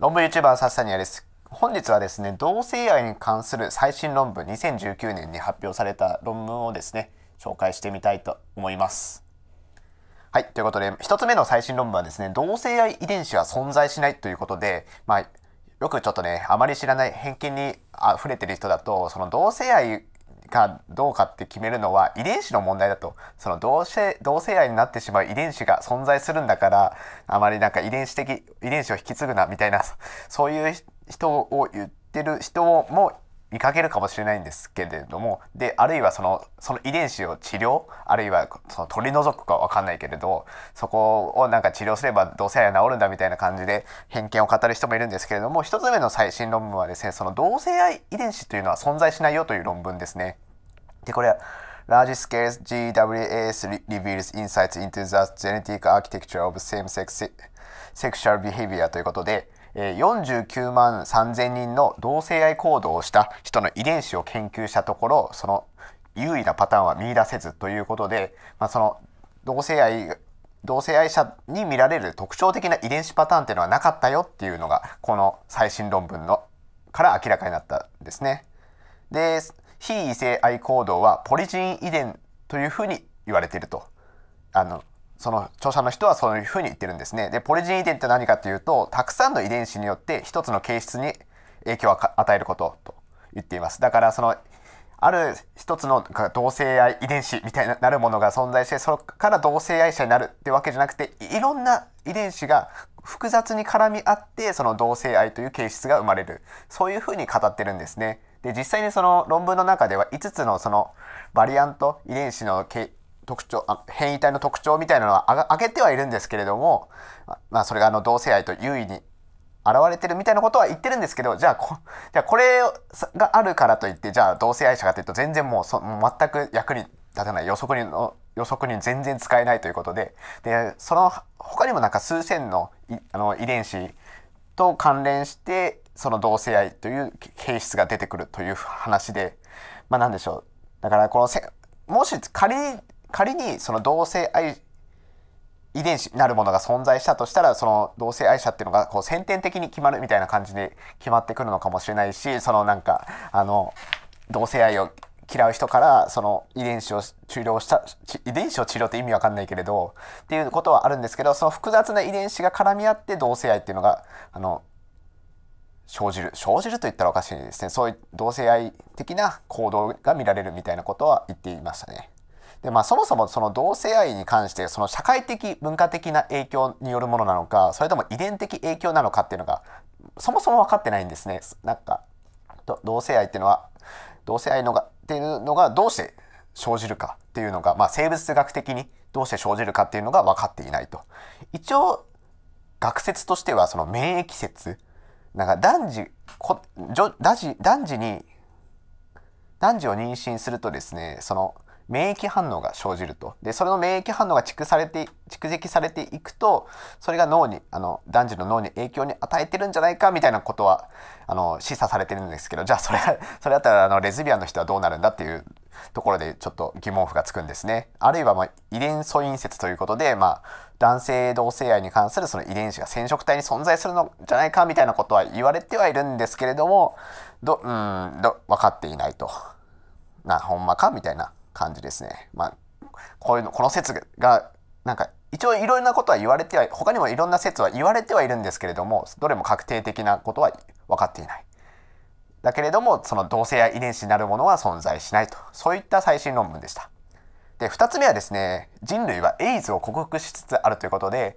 論文 YouTuber サスサニアです。本日はですね、同性愛に関する最新論文2019年に発表された論文をですね、紹介してみたいと思います。はい、ということで、1つ目の最新論文はですね、同性愛遺伝子は存在しないということで、まあ、よくちょっとね、あまり知らない偏見に溢れてる人だと、その同性愛かどうかって決めるのは遺伝子の問題だとその同性同性愛になってしまう遺伝子が存在するんだからあまりなんか遺伝子的遺伝子を引き継ぐなみたいなそういう人を言ってる人も見かけるかもしれないんですけれどもであるいはそのその遺伝子を治療あるいはその取り除くか分かんないけれどそこをなんか治療すれば同性愛は治るんだみたいな感じで偏見を語る人もいるんですけれども1つ目の最新論文はですねその同性愛遺伝子というのは存在しないよという論文ですね。でこれは Large scale GWAS reveals insights into the genetic architecture of same-sex sexual behavior ということで49万3000人の同性愛行動をした人の遺伝子を研究したところその優位なパターンは見いだせずということで、まあ、その同性愛同性愛者に見られる特徴的な遺伝子パターンっていうのはなかったよっていうのがこの最新論文のから明らかになったんですね。で非異性愛行動はポリジン遺伝というふうに言われていると。あのその著者の人はそういうふうに言ってるんですね。で、ポリジン遺伝って何かというと、たくさんの遺伝子によって一つの形質に影響を与えることと言っています。だからそのある一つの同性愛遺伝子みたいになるものが存在してそこから同性愛者になるってわけじゃなくていろんな遺伝子が複雑に絡み合ってその同性愛という形質が生まれるそういうふうに語ってるんですね。で実際にその論文の中では5つのそのバリアント遺伝子の特徴あ変異体の特徴みたいなのは挙げてはいるんですけれども、まあ、それがあの同性愛と優位に現れてるみたいなことは言ってるんですけどじゃあこじゃあこれがあるからといってじゃあ同性愛者かというと全然もうそ全く役に立たない予測にの予測に全然使えないということででその他にもなんか数千のあの遺伝子と関連してその同性愛という形質が出てくるという話でまあ何でしょうだからこのせもし仮仮にその同性愛遺伝子なるものが存在したとしたらその同性愛者っていうのがこう先天的に決まるみたいな感じで決まってくるのかもしれないしそのなんかあの同性愛を嫌う人からその遺伝子を治療した遺伝子を治療って意味わかんないけれどっていうことはあるんですけどその複雑な遺伝子が絡み合って同性愛っていうのがあの生じる生じると言ったらおかしいですねそういう同性愛的な行動が見られるみたいなことは言っていましたね。で、まあ、そもそもその同性愛に関してその社会的文化的な影響によるものなのかそれとも遺伝的影響なのかっていうのがそもそも分かってないんですね。なんか同性愛っていうのは同性愛のがっていうのがどうして生じるかっていうのが、まあ、生物学的にどうして生じるかっていうのが分かっていないと。一応学説としてはその免疫説なんか男児こ男児男児に男児を妊娠するとですねその免疫反応が生じると。で、それの免疫反応が蓄されて、蓄積されていくと、それが脳に、あの、男児の脳に影響に与えてるんじゃないかみたいなことは、あの、示唆されてるんですけど、じゃあそれ、それだったら、あの、レズビアンの人はどうなるんだっていうところでちょっと疑問符がつくんですね。あるいは、まあ、遺伝素因説ということで、まあ、男性同性愛に関するその遺伝子が染色体に存在するのじゃないかみたいなことは言われてはいるんですけれども、ど、うん、ど、分かっていないと。な、ほんまかみたいな。感じですね。まあ、こういうの、この説が、なんか、一応いろいろなことは言われては、他にもいろんな説は言われてはいるんですけれども、どれも確定的なことは分かっていない。だけれども、その同性や遺伝子になるものは存在しないと。そういった最新論文でした。で、二つ目はですね、人類はエイズを克服しつつあるということで、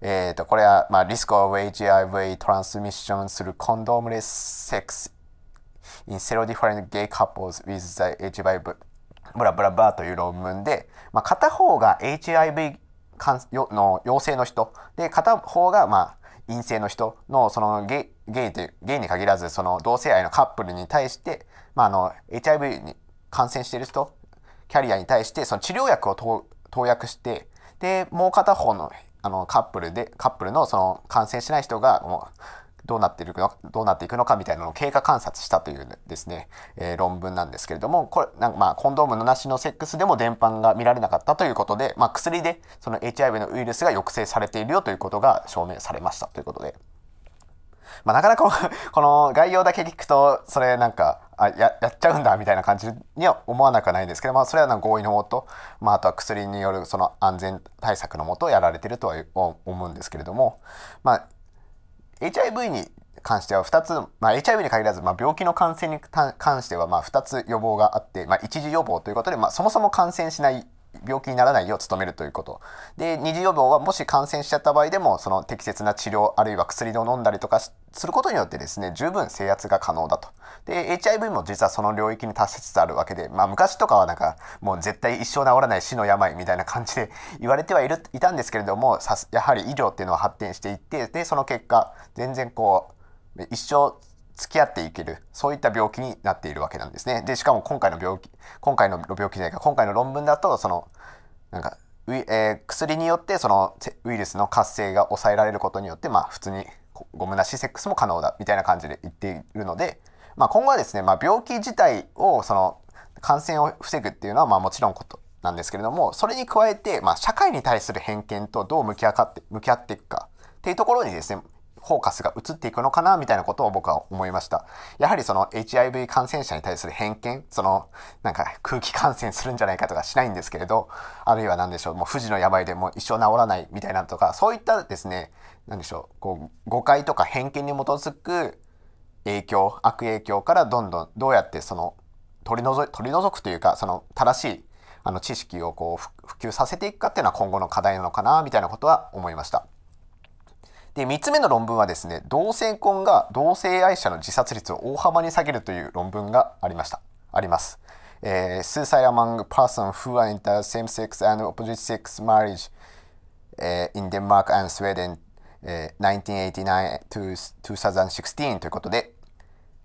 えっ、ー、と、これは、まあ、リスクオブ HIV トランスミッションするコンドームレスセックス in serodifferent gay couples with the HIV ブラブラブラという論文で、まあ、片方が HIV の陽性の人で片方がまあ陰性の人のそのゲイゲイというゲイに限らずその同性愛のカップルに対して、まあ、あの HIV に感染している人キャリアに対してその治療薬を投投薬してでもう片方のあのカップルでカップルのその感染しない人がもうどうなっているのどうなっていくのかみたいなのを経過観察したというですね、えー、論文なんですけれどもこれなんかまあコンドームのなしのセックスでも伝播が見られなかったということで、まあ、薬でその HIV のウイルスが抑制されているよということが証明されましたということで。まあ、なかなかこ の概要だけ聞くとそれなんかあややっちゃうんだみたいな感じには思わなくはないんですけど、まあ、それはなんか合意のもと、まあ、あとは薬によるその安全対策のもとやられてるとは思うんですけれども、まあ、HIV に関しては2つ、まあ、HIV に限らず、まあ、病気の感染に関してはま2つ予防があって、まあ、一次予防ということで、まそもそも感染しない病気にならないよう努めるということで二次予防はもし感染しちゃった場合でもその適切な治療あるいは薬を飲んだりとかすることによってですね十分制圧が可能だとで HIV も実はその領域に達しつつあるわけで、まあ、昔とかはなんかもう絶対一生治らない死の病みたいな感じで言われてはいるいたんですけれどもやはり医療っていうのは発展していってでその結果全然こう一生付き合っていけるそういった病気になっているわけなんですね。でしかも今回の病気今回の病気じゃないか今回の論文だとそのなんかえー、薬によってそのウイルスの活性が抑えられることによってまあ普通にゴムなしセックスも可能だみたいな感じで言っているので、まあ、今後はですね、まあ、病気自体をその感染を防ぐっていうのはまあもちろんことなんですけれどもそれに加えて、まあ、社会に対する偏見とどう向き合って向き合っていくかっていうところにですねフォーカスが移っていくのかなみたいなことを僕は思いました。やはりその HIV 感染者に対する偏見、そのなんか空気感染するんじゃないかとかしないんですけれど、あるいは何でしょう、もう不治の病でも一生治らないみたいなとか、そういったですね、何でしょう、こう誤解とか偏見に基づく影響、悪影響からどんどんどうやってその取り除取り除くというか、その正しいあの知識をこう普及させていくかっていうのは今後の課題なのかなみたいなことは思いました。で3つ目の論文はですね同性婚が同性愛者の自殺率を大幅に下げるという論文がありましたあります。えー、Suicide among person who are inter same-sex and opposite-sex marriage、えー、in Denmark and Sweden、えー、1989-2016ということで、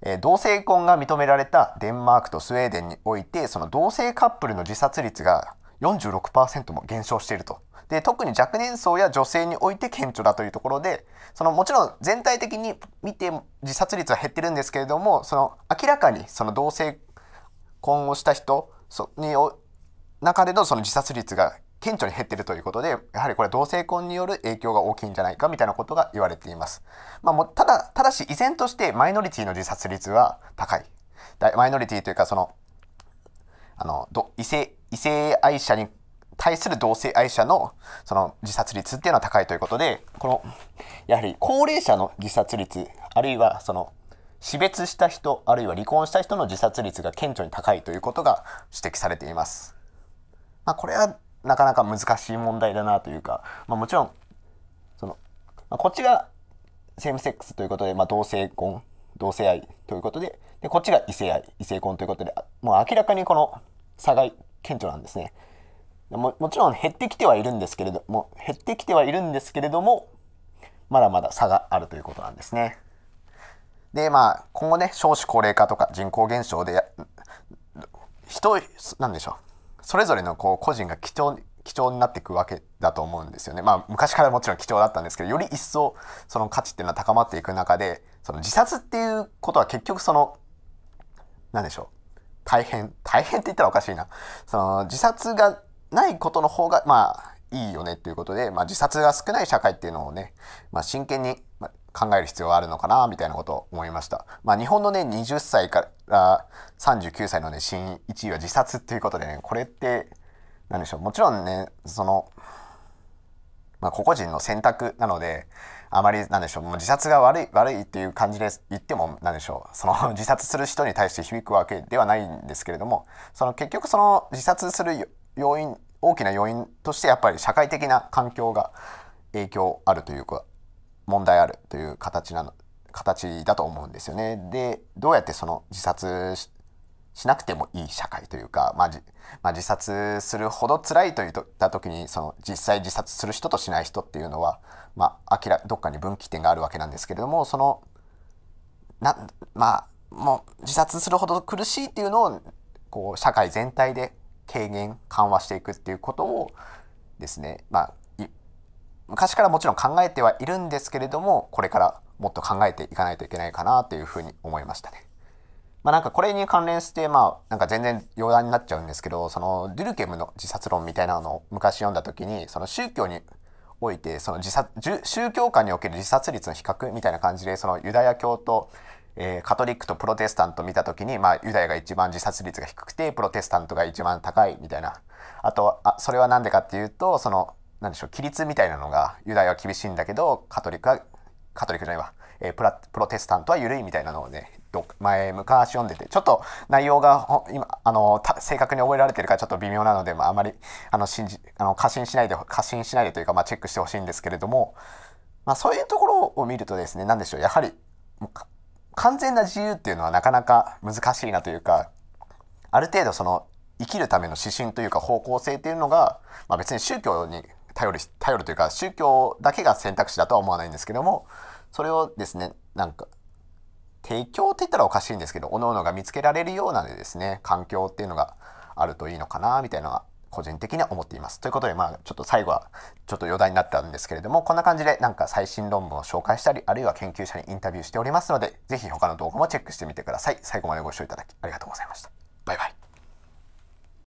え同性婚が認められたデンマークとスウェーデンにおいてその同性カップルの自殺率が46%も減少しているとで特に若年層や女性において顕著だというところでそのもちろん全体的に見て自殺率は減ってるんですけれどもその明らかにその同性婚をした人に中でのその自殺率が顕著に減ってるということでやはりこれ同性婚による影響が大きいんじゃないかみたいなことが言われています、まあ、もただただし依然としてマイノリティの自殺率は高いマイノリティというかそのあの異性異性愛者に対する同性愛者のその自殺率っていうのは高いということでこのやはり高齢者の自殺率あるいはその死別した人あるいは離婚した人の自殺率が顕著に高いということが指摘されています。まあ、これはなかなか難しい問題だなというか、まあ、もちろんその、まあ、こっちがセームセックスということで、まあ、同性婚同性愛ということででこっちが異性愛異性婚ということでもう明らかにこの差が顕著なんですね。ももちろん減ってきてはいるんですけれども、減ってきてはいるんですけれども、まだまだ差があるということなんですね。で、まあ、今後ね、少子高齢化とか人口減少で、人、なんでしょう。それぞれのこう個人が貴重貴重になっていくわけだと思うんですよね。まあ、昔からもちろん貴重だったんですけど、より一層その価値っていうのは高まっていく中で、その自殺っていうことは結局その、なんでしょう。大変、大変って言ったらおかしいな。その自殺がないことの方が、まあ、いいよねっていうことで、まあ、自殺が少ない社会っていうのをね、まあ、真剣に考える必要があるのかな、みたいなことを思いました。まあ、日本のね、20歳から39歳のね、新1位は自殺っていうことでね、これって、何でしょう。もちろんね、その、まあ、個々人の選択なので、あまり、なんでしょう、もう自殺が悪い、悪いっていう感じで言っても、なんでしょう、その自殺する人に対して響くわけではないんですけれども、その結局その自殺する要因大きな要因としてやっぱり社会的な環境が影響あるというか問題あるという形なの形だと思うんですよね。でどうやってその自殺しなくてもいい社会というか、まあまあ、自殺するほど辛いといった時にその実際自殺する人としない人っていうのは、まあ、らどっかに分岐点があるわけなんですけれどもそのなまあもう自殺するほど苦しいっていうのをこう社会全体で軽減緩和していくっていうことをですね、まあ、昔からもちろん考えてはいるんですけれどもこれからもっと考えていかないといけないかなというふうに思いましたね。まあ、なんかこれに関連してまあなんか全然余談になっちゃうんですけどそのデュルケムの自殺論みたいなのを昔読んだ時にその宗教においてその自殺宗教観における自殺率の比較みたいな感じでそのユダヤ教とえー、カトリックとプロテスタント見た時に、まあ、ユダヤが一番自殺率が低くてプロテスタントが一番高いみたいなあとあそれは何でかっていうとその何でしょう規律みたいなのがユダヤは厳しいんだけどカトリックはカトリックじゃないわ、えー、プラプロテスタントは緩いみたいなのをね前昔読んでてちょっと内容が今あの正確に覚えられてるからちょっと微妙なので、まあ、あまりあの信じあの過信しないで過信しないでというか、まあ、チェックしてほしいんですけれども、まあ、そういうところを見るとですね何でしょうやはり完全な自由っていうのはなかなか難しいなというかある程度その生きるための指針というか方向性っていうのが、まあ、別に宗教に頼る頼るというか宗教だけが選択肢だとは思わないんですけどもそれをですねなんか提供って言ったらおかしいんですけど各々が見つけられるようなでですね環境っていうのがあるといいのかなみたいなの個人的には思っています。ということで、まあ、ちょっと最後はちょっと余談になったんですけれども、こんな感じでなんか最新論文を紹介したり、あるいは研究者にインタビューしておりますので、是非他の動画もチェックしてみてください。最後までご視聴いただきありがとうございました。バイバイ。